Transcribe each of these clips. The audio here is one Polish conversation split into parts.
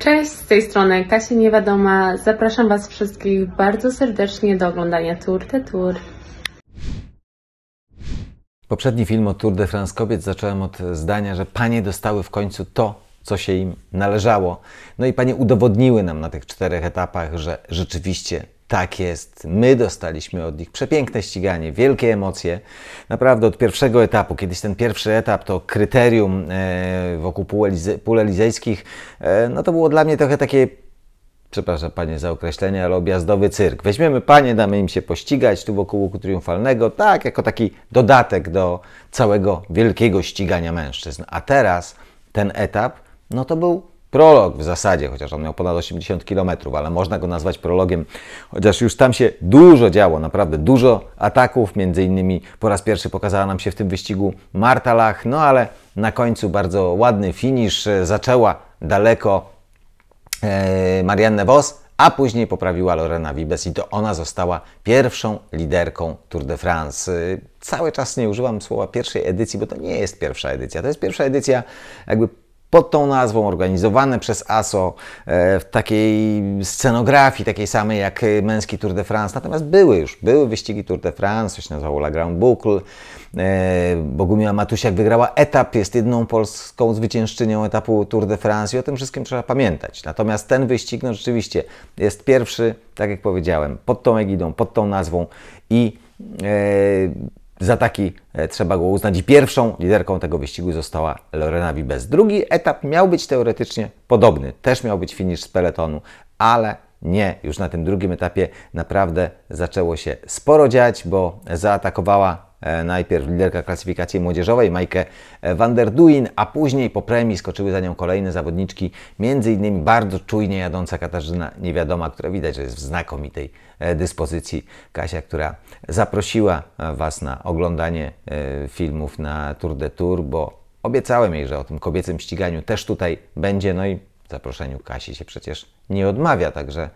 Cześć, z tej strony Kasia Niewiadoma. Zapraszam Was wszystkich bardzo serdecznie do oglądania Tour de Tour. Poprzedni film o Tour de France kobiet zacząłem od zdania, że panie dostały w końcu to, co się im należało. No i panie udowodniły nam na tych czterech etapach, że rzeczywiście tak jest. My dostaliśmy od nich przepiękne ściganie, wielkie emocje. Naprawdę od pierwszego etapu, kiedyś ten pierwszy etap to kryterium e, wokół pól elizejskich, e, no to było dla mnie trochę takie przepraszam panie za określenie, ale objazdowy cyrk. Weźmiemy panie, damy im się pościgać tu wokół łuku triumfalnego, tak, jako taki dodatek do całego wielkiego ścigania mężczyzn. A teraz ten etap, no to był prolog w zasadzie, chociaż on miał ponad 80 km, ale można go nazwać prologiem, chociaż już tam się dużo działo, naprawdę dużo ataków, między innymi po raz pierwszy pokazała nam się w tym wyścigu Marta Lach, no ale na końcu bardzo ładny finisz, e, zaczęła daleko e, Marianne Vos, a później poprawiła Lorena Vibes i to ona została pierwszą liderką Tour de France. E, cały czas nie używam słowa pierwszej edycji, bo to nie jest pierwsza edycja. To jest pierwsza edycja jakby pod tą nazwą, organizowane przez ASO e, w takiej scenografii, takiej samej jak e, męski Tour de France. Natomiast były już, były wyścigi Tour de France, coś nazywało La Grande Boucle. E, Bogumiła Matusiak wygrała etap, jest jedną polską zwyciężczynią etapu Tour de France i o tym wszystkim trzeba pamiętać. Natomiast ten wyścig, no rzeczywiście, jest pierwszy, tak jak powiedziałem, pod tą egidą, pod tą nazwą i za taki e, trzeba go uznać i pierwszą liderką tego wyścigu została Lorena Vibes. Drugi etap miał być teoretycznie podobny, też miał być finisz z peletonu, ale nie, już na tym drugim etapie naprawdę zaczęło się sporo dziać, bo zaatakowała E, najpierw liderka klasyfikacji młodzieżowej Majkę e, van der Duin, a później po premii skoczyły za nią kolejne zawodniczki, m.in. bardzo czujnie jadąca Katarzyna Niewiadoma, która widać, że jest w znakomitej e, dyspozycji. Kasia, która zaprosiła Was na oglądanie filmów na Tour de Tour, bo obiecałem jej, że o tym kobiecym ściganiu też tutaj będzie, no i zaproszeniu Kasi się przecież nie odmawia, także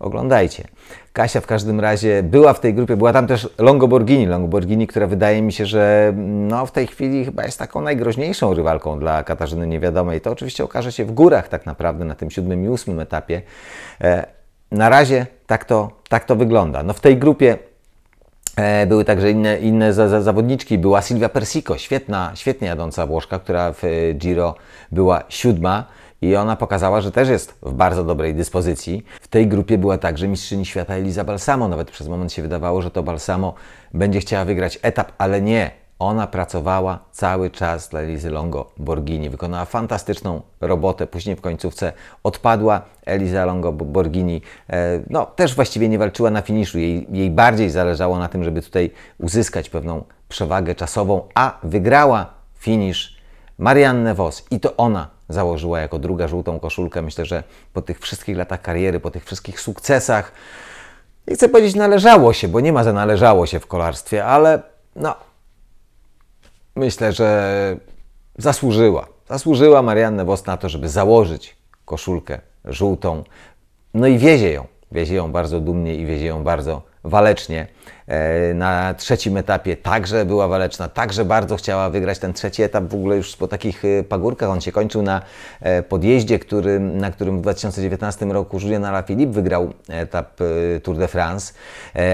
oglądajcie. Kasia w każdym razie była w tej grupie, była tam też Longoborgini, Longoborgini, która wydaje mi się, że no, w tej chwili chyba jest taką najgroźniejszą rywalką dla Katarzyny Niewiadomej. To oczywiście okaże się w górach tak naprawdę na tym siódmym i ósmym etapie. E, na razie tak to, tak to wygląda. No, w tej grupie e, były także inne, inne za, za, zawodniczki. Była Silvia Persico, świetna, świetnie jadąca Włoszka, która w e, Giro była siódma i ona pokazała, że też jest w bardzo dobrej dyspozycji. W tej grupie była także mistrzyni świata Eliza Balsamo. Nawet przez moment się wydawało, że to Balsamo będzie chciała wygrać etap, ale nie. Ona pracowała cały czas dla Elizy Longo Borghini. Wykonała fantastyczną robotę. Później w końcówce odpadła Eliza Longo Borghini. E, no, też właściwie nie walczyła na finiszu. Jej, jej bardziej zależało na tym, żeby tutaj uzyskać pewną przewagę czasową, a wygrała finisz Marianne Vos i to ona założyła jako druga żółtą koszulkę. Myślę, że po tych wszystkich latach kariery, po tych wszystkich sukcesach, nie chcę powiedzieć należało się, bo nie ma za należało się w kolarstwie, ale no, myślę, że zasłużyła. Zasłużyła Marianne Wos na to, żeby założyć koszulkę żółtą. No i wiezie ją. Wiezie ją bardzo dumnie i wiezie ją bardzo walecznie. E, na trzecim etapie także była waleczna, także bardzo chciała wygrać ten trzeci etap. W ogóle już po takich e, pagórkach on się kończył na e, podjeździe, który, na którym w 2019 roku Julien Alaphilippe wygrał etap Tour de France,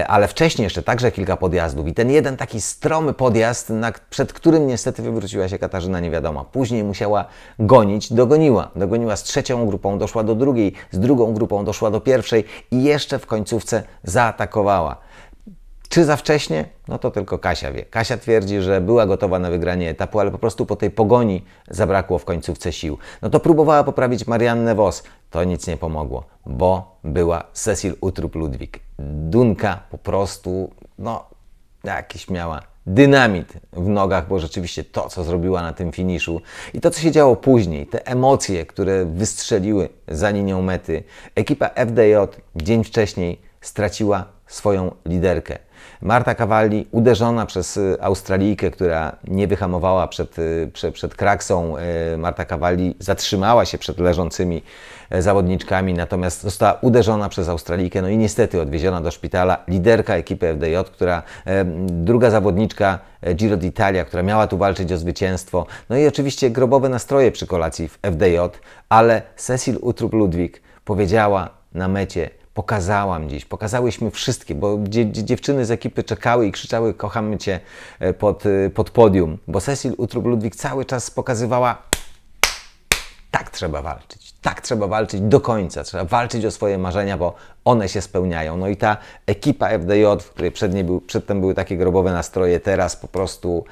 ale wcześniej jeszcze także kilka podjazdów i ten jeden taki stromy podjazd, na, przed którym niestety wywróciła się Katarzyna Niewiadoma. Później musiała gonić, dogoniła. Dogoniła z trzecią grupą, doszła do drugiej, z drugą grupą doszła do pierwszej i jeszcze w końcówce zaatakowała. Czy za wcześnie? No to tylko Kasia wie. Kasia twierdzi, że była gotowa na wygranie etapu, ale po prostu po tej pogoni zabrakło w końcówce sił. No to próbowała poprawić Mariannę Vos. To nic nie pomogło, bo była Cecil Utrup Ludwik. Dunka po prostu, no, jakiś miała dynamit w nogach, bo rzeczywiście to, co zrobiła na tym finiszu i to, co się działo później, te emocje, które wystrzeliły za linią mety. Ekipa FDJ dzień wcześniej straciła swoją liderkę. Marta Cavalli, uderzona przez y, Australijkę, która nie wyhamowała przed, y, przed, przed kraksą, y, Marta Cavalli zatrzymała się przed leżącymi e, zawodniczkami, natomiast została uderzona przez Australijkę, no i niestety odwieziona do szpitala liderka ekipy FDJ, która e, druga zawodniczka e, Giro d'Italia, która miała tu walczyć o zwycięstwo, no i oczywiście grobowe nastroje przy kolacji w FDJ, ale Cecil Utrup-Ludwig powiedziała na mecie, pokazałam dziś, pokazałyśmy wszystkie, bo dziewczyny z ekipy czekały i krzyczały kochamy Cię e, pod, e, pod podium, bo Cecil Utrub-Ludwik cały czas pokazywała tak trzeba walczyć, tak trzeba walczyć do końca, trzeba walczyć o swoje marzenia, bo one się spełniają. No i ta ekipa FDJ, w której przedtem były takie grobowe nastroje, teraz po prostu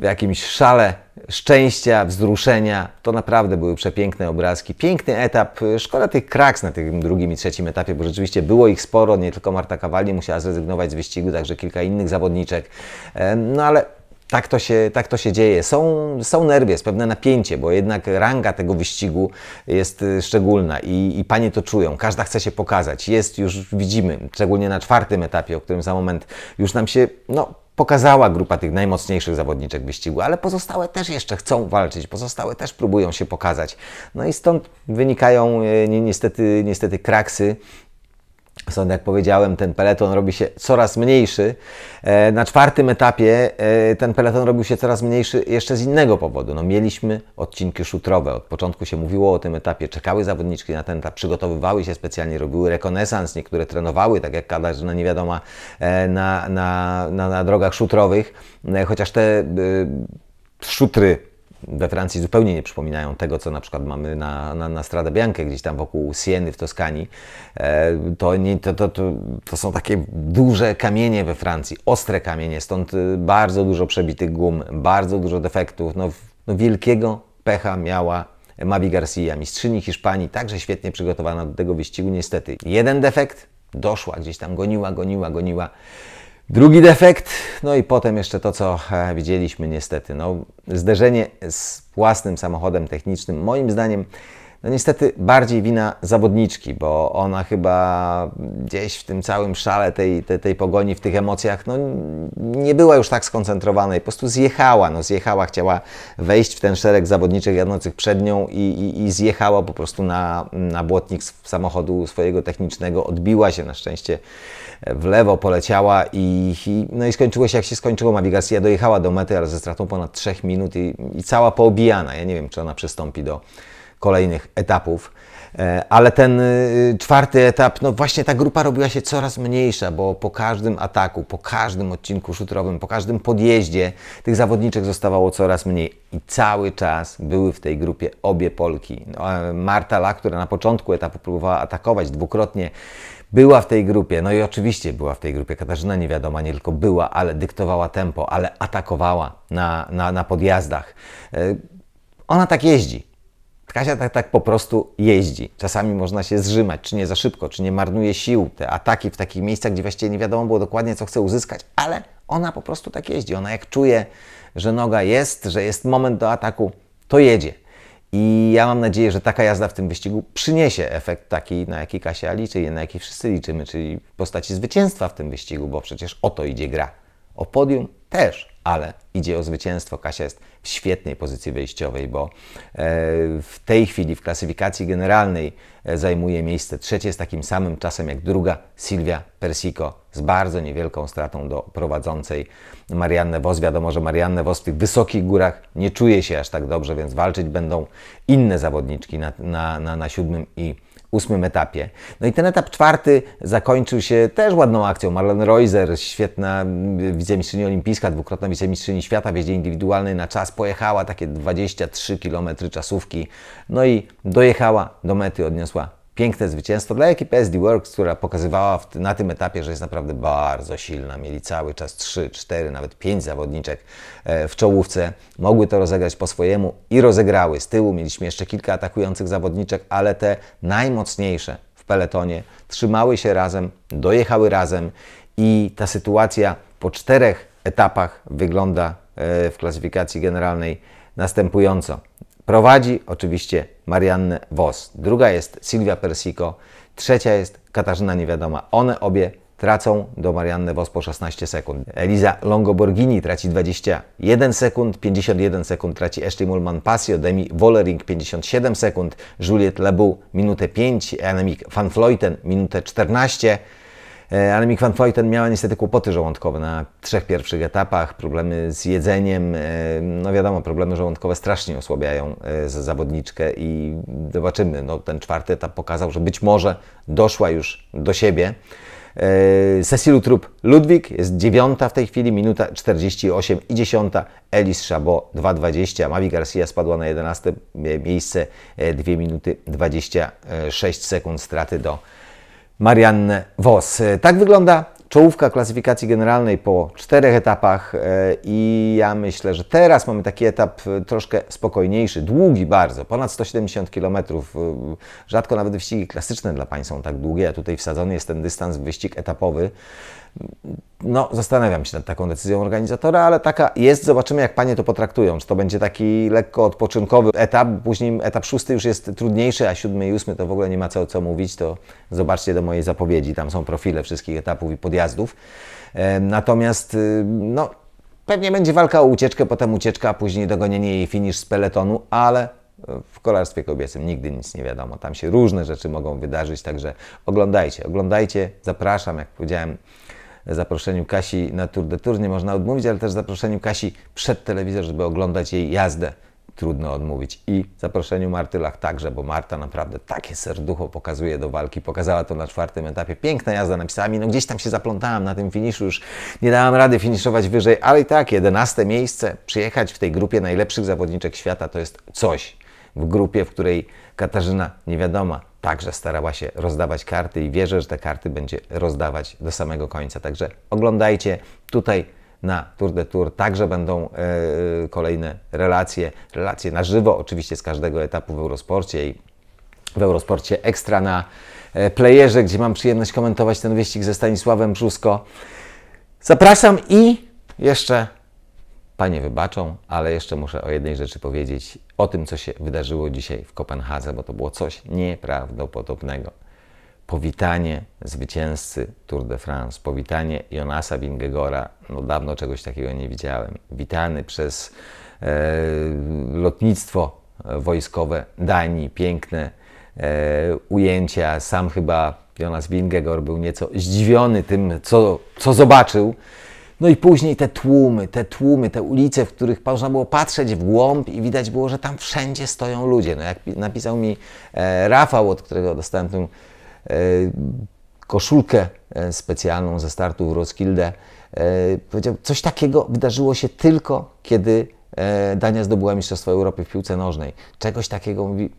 w jakimś szale szczęścia, wzruszenia. To naprawdę były przepiękne obrazki. Piękny etap. Szkoda tych kraks na tym drugim i trzecim etapie, bo rzeczywiście było ich sporo. Nie tylko Marta Kawali musiała zrezygnować z wyścigu, także kilka innych zawodniczek. No ale tak to się, tak to się dzieje. Są, są nerwy, jest pewne napięcie, bo jednak ranga tego wyścigu jest y, szczególna i, i panie to czują. Każda chce się pokazać. Jest już, widzimy, szczególnie na czwartym etapie, o którym za moment już nam się, no, pokazała grupa tych najmocniejszych zawodniczek wyścigu, ale pozostałe też jeszcze chcą walczyć, pozostałe też próbują się pokazać. No i stąd wynikają e, niestety, niestety kraksy Stąd, jak powiedziałem, ten peleton robi się coraz mniejszy. E, na czwartym etapie e, ten peleton robił się coraz mniejszy jeszcze z innego powodu. No, mieliśmy odcinki szutrowe. Od początku się mówiło o tym etapie. Czekały zawodniczki na ten etap, przygotowywały się specjalnie, robiły rekonesans. Niektóre trenowały, tak jak no, nie wiadomo e, na, na, na, na drogach szutrowych. Chociaż te szutry we Francji zupełnie nie przypominają tego, co na przykład mamy na, na, na Strada gdzieś tam wokół Sieny w Toskanii. E, to, nie, to, to, to, to, są takie duże kamienie we Francji, ostre kamienie, stąd y, bardzo dużo przebitych gum, bardzo dużo defektów. No, no wielkiego pecha miała Mavi Garcia, mistrzyni Hiszpanii, także świetnie przygotowana do tego wyścigu, niestety. Jeden defekt, doszła gdzieś tam, goniła, goniła, goniła. Drugi defekt, no i potem jeszcze to, co e, widzieliśmy niestety. No, zderzenie z własnym samochodem technicznym, moim zdaniem, no niestety bardziej wina zawodniczki, bo ona chyba gdzieś w tym całym szale tej, tej, tej, pogoni, w tych emocjach, no nie była już tak skoncentrowana i po prostu zjechała, no zjechała, chciała wejść w ten szereg zawodniczych jadących przed nią i, i, i zjechała po prostu na, na błotnik samochodu swojego technicznego, odbiła się na szczęście w lewo, poleciała i, i no i skończyło się jak się skończyło, nawigacja dojechała do mety, ale ze stratą ponad 3 minut i, i cała poobijana, ja nie wiem czy ona przystąpi do kolejnych etapów. E, ale ten e, czwarty etap, no właśnie ta grupa robiła się coraz mniejsza, bo po każdym ataku, po każdym odcinku szutrowym, po każdym podjeździe tych zawodniczek zostawało coraz mniej. I cały czas były w tej grupie obie Polki. No, Marta La, która na początku etapu próbowała atakować dwukrotnie, była w tej grupie, no i oczywiście była w tej grupie. Katarzyna nie wiadomo, nie tylko była, ale dyktowała tempo, ale atakowała na, na, na podjazdach. E, ona tak jeździ. Kasia tak, tak po prostu jeździ. Czasami można się zrzymać, czy nie za szybko, czy nie marnuje sił. Te ataki w takich miejscach, gdzie właściwie nie wiadomo było dokładnie, co chce uzyskać, ale ona po prostu tak jeździ. Ona jak czuje, że noga jest, że jest moment do ataku, to jedzie. I ja mam nadzieję, że taka jazda w tym wyścigu przyniesie efekt taki, na jaki Kasia liczy i na jaki wszyscy liczymy, czyli postaci zwycięstwa w tym wyścigu, bo przecież o to idzie gra. O podium też, ale idzie o zwycięstwo. Kasia jest w świetnej pozycji wyjściowej, bo e, w tej chwili w klasyfikacji generalnej e, zajmuje miejsce trzecie z takim samym czasem jak druga Silvia Persico z bardzo niewielką stratą do prowadzącej Marianne Wos. Wiadomo, że Marianne Wos w tych wysokich górach nie czuje się aż tak dobrze, więc walczyć będą inne zawodniczki na, na, na, na siódmym i ósmym etapie. No i ten etap czwarty zakończył się też ładną akcją. Marlon Reuser, świetna wicemistrzyni olimpijska, dwukrotna wicemistrzyni świata w jeździe indywidualnej na czas, pojechała takie 23 km czasówki, no i dojechała do mety, odniosła piękne zwycięstwo dla ekipy SD Works, która pokazywała w, na tym etapie, że jest naprawdę bardzo silna. Mieli cały czas 3, 4, nawet 5 zawodniczek e, w czołówce. Mogły to rozegrać po swojemu i rozegrały. Z tyłu mieliśmy jeszcze kilka atakujących zawodniczek, ale te najmocniejsze w peletonie trzymały się razem, dojechały razem i ta sytuacja po czterech etapach wygląda e, w klasyfikacji generalnej następująco. Prowadzi oczywiście Marianne Vos, druga jest Sylwia Persico, trzecia jest Katarzyna Niewiadoma. One obie tracą do Marianne Vos po 16 sekund. Eliza Longoborghini traci 21 sekund, 51 sekund traci Ashley Mulman Passio, Demi Wollering 57 sekund, Juliette Lebu minutę 5, Annemiek van Fleuten minutę 14, E, ale Van Kwanfoyten miała niestety kłopoty żołądkowe na trzech pierwszych etapach, problemy z jedzeniem. E, no wiadomo, problemy żołądkowe strasznie osłabiają e, zawodniczkę i zobaczymy. No, ten czwarty etap pokazał, że być może doszła już do siebie. Cecilu Trup Ludwik jest dziewiąta w tej chwili, minuta 48 i dziesiąta. Elis Chabot 2.20, Mavi Garcia spadła na 11 miejsce, 2 minuty 26 sekund straty do Marianne Vos. E, tak wygląda czołówka klasyfikacji generalnej po czterech etapach e, i ja myślę, że teraz mamy taki etap e, troszkę spokojniejszy, długi bardzo, ponad 170 km. Rzadko nawet wyścigi klasyczne dla Pań są tak długie, a tutaj wsadzony jest ten dystans w wyścig etapowy. No, zastanawiam się nad taką decyzją organizatora, ale taka jest. Zobaczymy, jak panie to potraktują. Czy to będzie taki lekko odpoczynkowy etap, później etap szósty już jest trudniejszy, a siódmy i ósmy to w ogóle nie ma co, co mówić. To zobaczcie do mojej zapowiedzi. Tam są profile wszystkich etapów i podjazdów. E, natomiast, y, no, pewnie będzie walka o ucieczkę, potem ucieczka, później dogonienie jej finisz z peletonu, ale e, w kolarstwie kobiecym nigdy nic nie wiadomo. Tam się różne rzeczy mogą wydarzyć, także oglądajcie, oglądajcie, zapraszam, jak powiedziałem zaproszeniu Kasi na Tour de Tour nie można odmówić, ale też zaproszeniu Kasi przed telewizor, żeby oglądać jej jazdę trudno odmówić. I zaproszeniu Marty Lach także, bo Marta naprawdę takie serducho pokazuje do walki. Pokazała to na czwartym etapie. Piękna jazda napisami. No gdzieś tam się zaplątałam na tym finiszu, już nie dałam rady finiszować wyżej, ale i tak jedenaste miejsce. Przyjechać w tej grupie najlepszych zawodniczek świata to jest coś. W grupie, w której Katarzyna nie wiadomo, także starała się rozdawać karty i wierzę, że te karty będzie rozdawać do samego końca. Także oglądajcie tutaj na Tour de Tour. Także będą e, kolejne relacje, relacje na żywo oczywiście z każdego etapu w Eurosporcie i w Eurosporcie Ekstra na e, playerze, gdzie mam przyjemność komentować ten wyścig ze Stanisławem Brzusko. Zapraszam i jeszcze Panie wybaczą, ale jeszcze muszę o jednej rzeczy powiedzieć o tym, co się wydarzyło dzisiaj w Kopenhadze, bo to było coś nieprawdopodobnego. Powitanie zwycięzcy Tour de France, powitanie Jonasa Wingegora, no dawno czegoś takiego nie widziałem. Witany przez e, lotnictwo wojskowe Danii, piękne e, ujęcia. Sam chyba Jonas Wingegor był nieco zdziwiony tym, co, co zobaczył. No i później te tłumy, te tłumy, te ulice, w których można było patrzeć w głąb i widać było, że tam wszędzie stoją ludzie. No jak napisał mi e, Rafał, od którego dostałem tę e, koszulkę e, specjalną ze startu w Roskilde, e, powiedział, coś takiego wydarzyło się tylko, kiedy e, Dania zdobyła Mistrzostwo Europy w piłce nożnej. Czegoś takiego, mówi,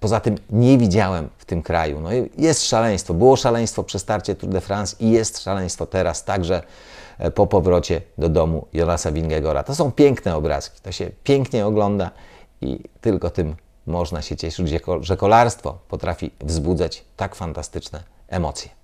poza tym nie widziałem w tym kraju. No jest szaleństwo, było szaleństwo przy starcie Tour de France i jest szaleństwo teraz, także E, po powrocie do domu Jonasa Wingegora. To są piękne obrazki, to się pięknie ogląda i tylko tym można się cieszyć, że kolarstwo potrafi wzbudzać tak fantastyczne emocje.